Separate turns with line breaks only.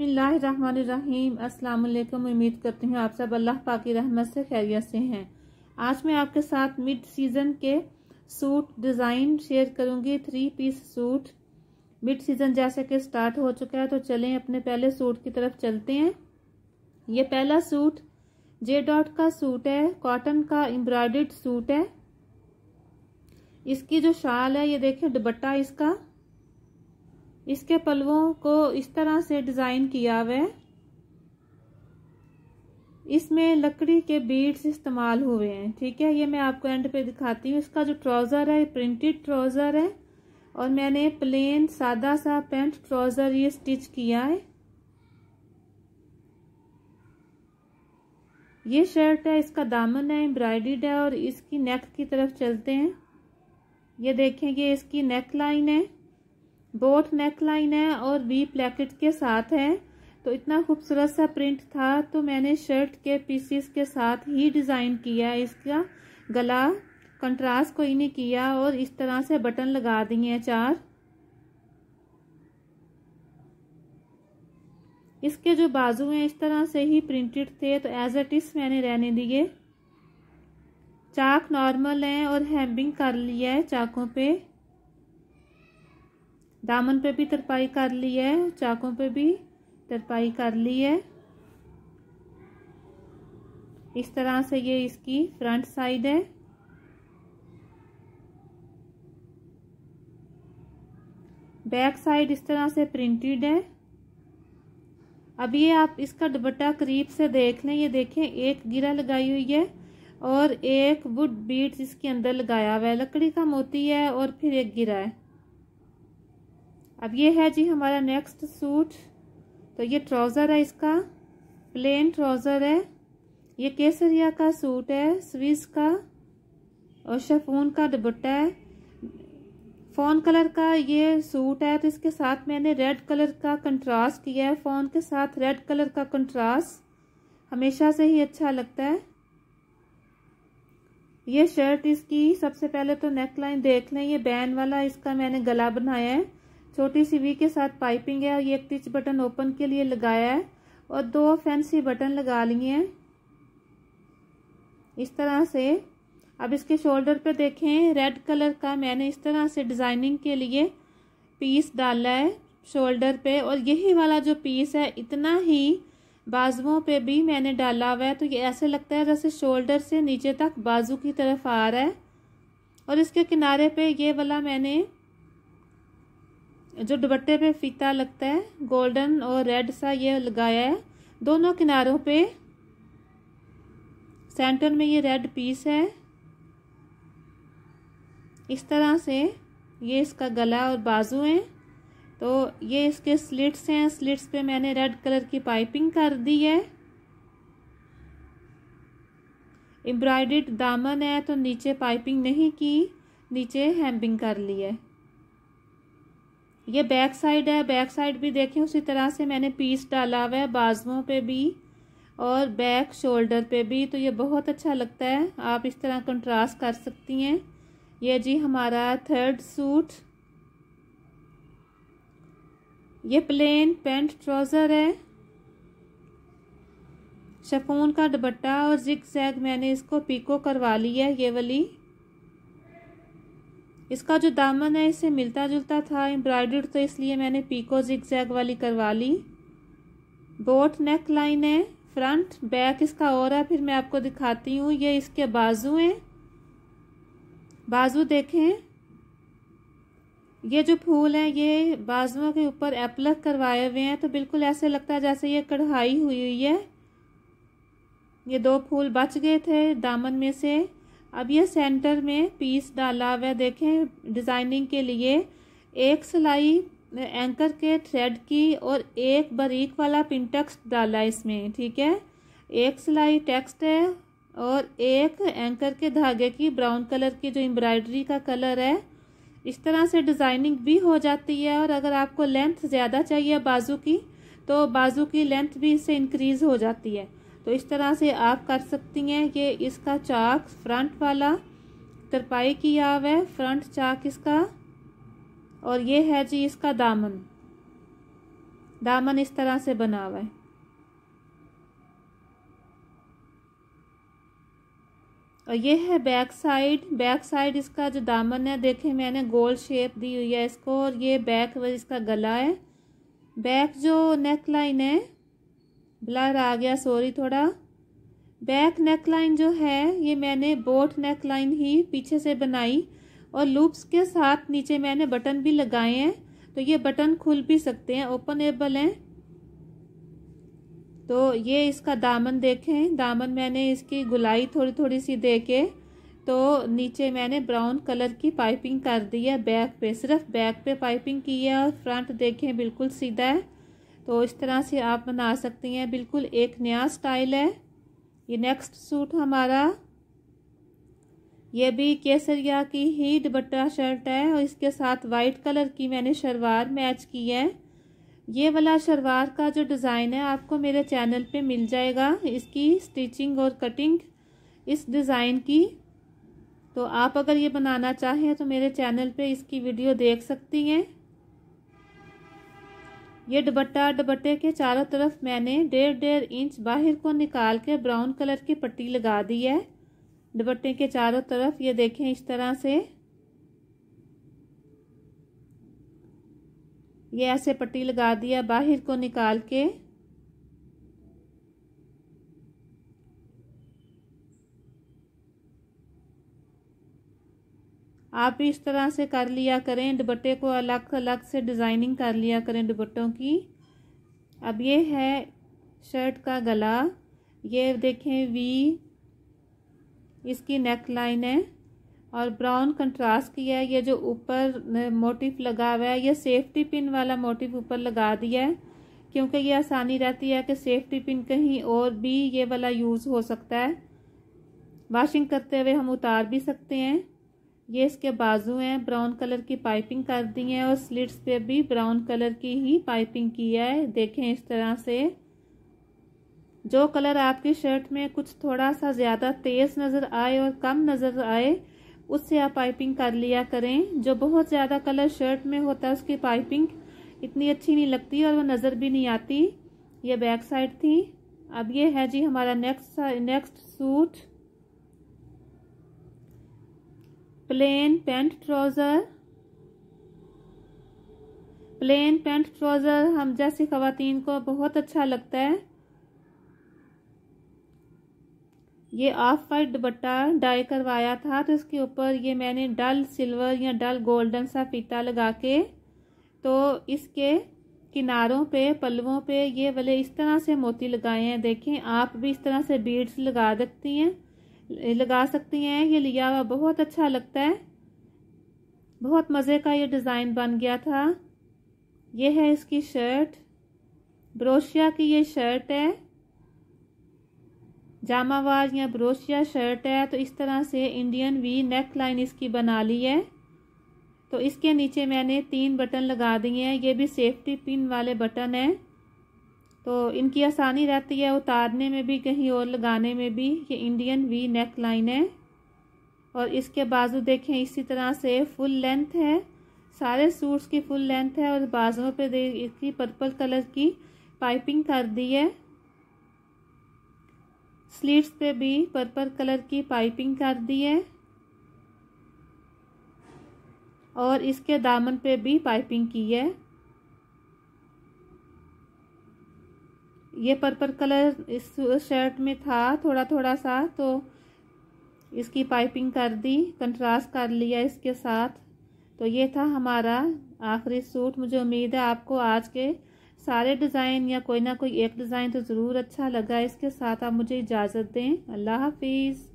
रहीम अस्सलाम वालेकुम उम्मीद करती हूँ आप सब अल्लाह पाक की रहमत से खैरियत से हैं आज मैं आपके साथ मिड सीज़न के सूट डिज़ाइन शेयर करूंगी three piece suit mid season जैसे कि स्टार्ट हो चुका है तो चलें अपने पहले सूट की तरफ चलते हैं ये पहला सूट जे डॉट का सूट है कॉटन का एम्ब्रॉयड सूट है इसकी जो शाल है ये देखें दुपट्टा इसका इसके पलवों को इस तरह से डिज़ाइन किया हुआ है इसमें लकड़ी के बीड्स इस्तेमाल हुए हैं ठीक है ये मैं आपको एंड पे दिखाती हूँ इसका जो ट्राउज़र है प्रिंटेड ट्राउज़र है और मैंने प्लेन सादा सा पेंट ट्राउज़र ये स्टिच किया है ये शर्ट है इसका दामन है एम्ब्रॉयडीड है और इसकी नेक की तरफ चलते हैं ये देखें ये इसकी नेक लाइन है बोथ नेक लाइन है और वी प्लेकेट के साथ है तो इतना खूबसूरत सा प्रिंट था तो मैंने शर्ट के पीसीस के साथ ही डिज़ाइन किया है इसका गला कंट्रास्ट कोई नहीं किया और इस तरह से बटन लगा दिए हैं चार इसके जो बाजू हैं इस तरह से ही प्रिंटेड थे तो एज एट इज मैंने रहने दिए चाक नॉर्मल हैं और हेम्बिंग कर लिया है चाकों पे दामन पे भी तरपाई कर ली है चाकों पे भी तरपाई कर ली है इस तरह से ये इसकी फ्रंट साइड है बैक साइड इस तरह से प्रिंटेड है अब ये आप इसका दुपट्टा करीब से देख लें ये देखें एक गिरा लगाई हुई है और एक वुड बीट्स इसके अंदर लगाया हुआ है लकड़ी का मोती है और फिर एक गिरा है अब ये है जी हमारा नेक्स्ट सूट तो ये ट्राउज़र है इसका प्लेन ट्राउज़र है ये केसरिया का सूट है स्विस का और शफून का दुबट्टा है फ़ोन कलर का ये सूट है तो इसके साथ मैंने रेड कलर का कंट्रास्ट किया है फ़ोन के साथ रेड कलर का कंट्रास्ट हमेशा से ही अच्छा लगता है ये शर्ट इसकी सबसे पहले तो नेक लाइन देख लें ये बैन वाला इसका मैंने गला बनाया है छोटी सी वी के साथ पाइपिंग है और ये एक टिच बटन ओपन के लिए लगाया है और दो फैंसी बटन लगा लिए हैं इस तरह से अब इसके शोल्डर पे देखें रेड कलर का मैंने इस तरह से डिज़ाइनिंग के लिए पीस डाला है शोल्डर पे और यही वाला जो पीस है इतना ही बाजुओं पे भी मैंने डाला हुआ है तो ये ऐसे लगता है जैसे शोल्डर से नीचे तक बाजू की तरफ आ रहा है और इसके किनारे पे ये वाला मैंने जो दुपट्टे पे फीता लगता है गोल्डन और रेड सा ये लगाया है दोनों किनारों पे सेंटर में ये रेड पीस है इस तरह से ये इसका गला और बाजू है तो ये इसके स्लिट्स हैं स्लिट्स पे मैंने रेड कलर की पाइपिंग कर दी है एम्ब्रॉयड दामन है तो नीचे पाइपिंग नहीं की नीचे हेम्पिंग कर ली है ये बैक साइड है बैक साइड भी देखें उसी तरह से मैंने पीस डाला हुआ है बाजुओं पे भी और बैक शोल्डर पे भी तो ये बहुत अच्छा लगता है आप इस तरह कंट्रास्ट कर सकती हैं ये जी हमारा थर्ड सूट ये प्लेन पेंट ट्राउज़र है शफोन का दुपट्टा और जिक जैग मैंने इसको पीको करवा ली है ये वाली इसका जो दामन है इसे मिलता जुलता था एम्ब्रॉयडर्ड तो इसलिए मैंने पीको जैग वाली करवा ली बोट नेक लाइन है फ्रंट बैक इसका और है फिर मैं आपको दिखाती हूँ ये इसके बाजू हैं बाजू देखें ये जो फूल हैं ये बाजुओं के ऊपर एप्लक करवाए हुए हैं तो बिल्कुल ऐसे लगता है जैसे ये कढ़ाई हुई हुई है ये दो फूल बच गए थे दामन में से अब ये सेंटर में पीस डाला हुआ देखें डिज़ाइनिंग के लिए एक सिलाई एंकर के थ्रेड की और एक बारीक वाला पिंटेक्स डाला इसमें ठीक है एक सिलाई टेक्स्ट है और एक एंकर के धागे की ब्राउन कलर की जो एम्ब्रॉयडरी का कलर है इस तरह से डिज़ाइनिंग भी हो जाती है और अगर आपको लेंथ ज़्यादा चाहिए बाजू की तो बाजू की लेंथ भी इससे इंक्रीज़ हो जाती है तो इस तरह से आप कर सकती हैं कि इसका चाक फ्रंट वाला तरपाई किया हुआ है फ्रंट चाक इसका और ये है जी इसका दामन दामन इस तरह से बना हुआ है और ये है बैक साइड बैक साइड इसका जो दामन है देखे मैंने गोल शेप दी हुई है इसको और ये बैक इसका गला है बैक जो नेक लाइन है ब्लर आ गया सॉरी थोड़ा बैक नेक लाइन जो है ये मैंने बोट नेक लाइन ही पीछे से बनाई और लूप्स के साथ नीचे मैंने बटन भी लगाए हैं तो ये बटन खुल भी सकते हैं ओपन एबल हैं तो ये इसका दामन देखें दामन मैंने इसकी गुलाई थोड़ी थोड़ी सी दे के तो नीचे मैंने ब्राउन कलर की पाइपिंग कर दी है बैक पे सिर्फ बैक पे पाइपिंग की है और फ्रंट देखें बिल्कुल सीधा है तो इस तरह से आप बना सकती हैं बिल्कुल एक नया स्टाइल है ये नेक्स्ट सूट हमारा ये भी केसरिया की ही दुपट्टा शर्ट है और इसके साथ वाइट कलर की मैंने शलवार मैच की है ये वाला शलवार का जो डिज़ाइन है आपको मेरे चैनल पे मिल जाएगा इसकी स्टिचिंग और कटिंग इस डिज़ाइन की तो आप अगर ये बनाना चाहें तो मेरे चैनल पे इसकी वीडियो देख सकती हैं ये दुपट्टा दुपट्टे के चारों तरफ मैंने डेढ़ डेढ़ इंच बाहर को निकाल के ब्राउन कलर की पट्टी लगा दी है दुपट्टे के चारों तरफ ये देखें इस तरह से ये ऐसे पट्टी लगा दिया बाहर को निकाल के आप भी इस तरह से कर लिया करें दुपट्टे को अलग अलग से डिज़ाइनिंग कर लिया करें दुपट्टों की अब ये है शर्ट का गला ये देखें वी इसकी नेक लाइन है और ब्राउन कंट्रास्ट की है ये जो ऊपर मोटिफ लगा हुआ है ये सेफ्टी पिन वाला मोटिफ ऊपर लगा दिया है क्योंकि ये आसानी रहती है कि सेफ्टी पिन कहीं और भी ये वाला यूज़ हो सकता है वाशिंग करते हुए हम उतार भी सकते हैं ये इसके बाजू हैं ब्राउन कलर की पाइपिंग कर दी है और स्लिट्स पे भी ब्राउन कलर की ही पाइपिंग किया है देखें इस तरह से जो कलर आपकी शर्ट में कुछ थोड़ा सा ज़्यादा तेज़ नज़र आए और कम नज़र आए उससे आप पाइपिंग कर लिया करें जो बहुत ज़्यादा कलर शर्ट में होता है उसकी पाइपिंग इतनी अच्छी नहीं लगती और वो नज़र भी नहीं आती ये बैक साइड थी अब ये है जी हमारा next next suit plain pant trouser plain pant trouser हम जैसी खातन को बहुत अच्छा लगता है ये ऑफ वाइट दुपट्टा डाई करवाया था तो इसके ऊपर ये मैंने डल सिल्वर या डल गोल्डन सा फीता लगा के तो इसके किनारों पे पल्लुओं पे ये वाले इस तरह से मोती लगाए हैं देखें आप भी इस तरह से बीड्स लगा सकती हैं लगा सकती हैं ये लिया हुआ बहुत अच्छा लगता है बहुत मज़े का ये डिज़ाइन बन गया था ये है इसकी शर्ट ब्रोशिया की ये शर्ट है जामावाज या ब्रोशिया शर्ट है तो इस तरह से इंडियन वी नेक लाइन इसकी बना ली है तो इसके नीचे मैंने तीन बटन लगा दिए हैं ये भी सेफ्टी पिन वाले बटन हैं तो इनकी आसानी रहती है उतारने में भी कहीं और लगाने में भी ये इंडियन वी नेक लाइन है और इसके बाजू देखें इसी तरह से फुल लेंथ है सारे सूट्स की फुल लेंथ है और बाजुओं पे इसकी पर्पल कलर की पाइपिंग कर दी है स्लीव्स पे भी पर्पल कलर की पाइपिंग कर दी है और इसके दामन पे भी पाइपिंग की है ये पर्पल कलर इस शर्ट में था थोड़ा थोड़ा सा तो इसकी पाइपिंग कर दी कंट्रास्ट कर लिया इसके साथ तो ये था हमारा आखिरी सूट मुझे उम्मीद है आपको आज के सारे डिज़ाइन या कोई ना कोई एक डिज़ाइन तो ज़रूर अच्छा लगा इसके साथ आप मुझे इजाज़त दें अल्लाह हाफिज़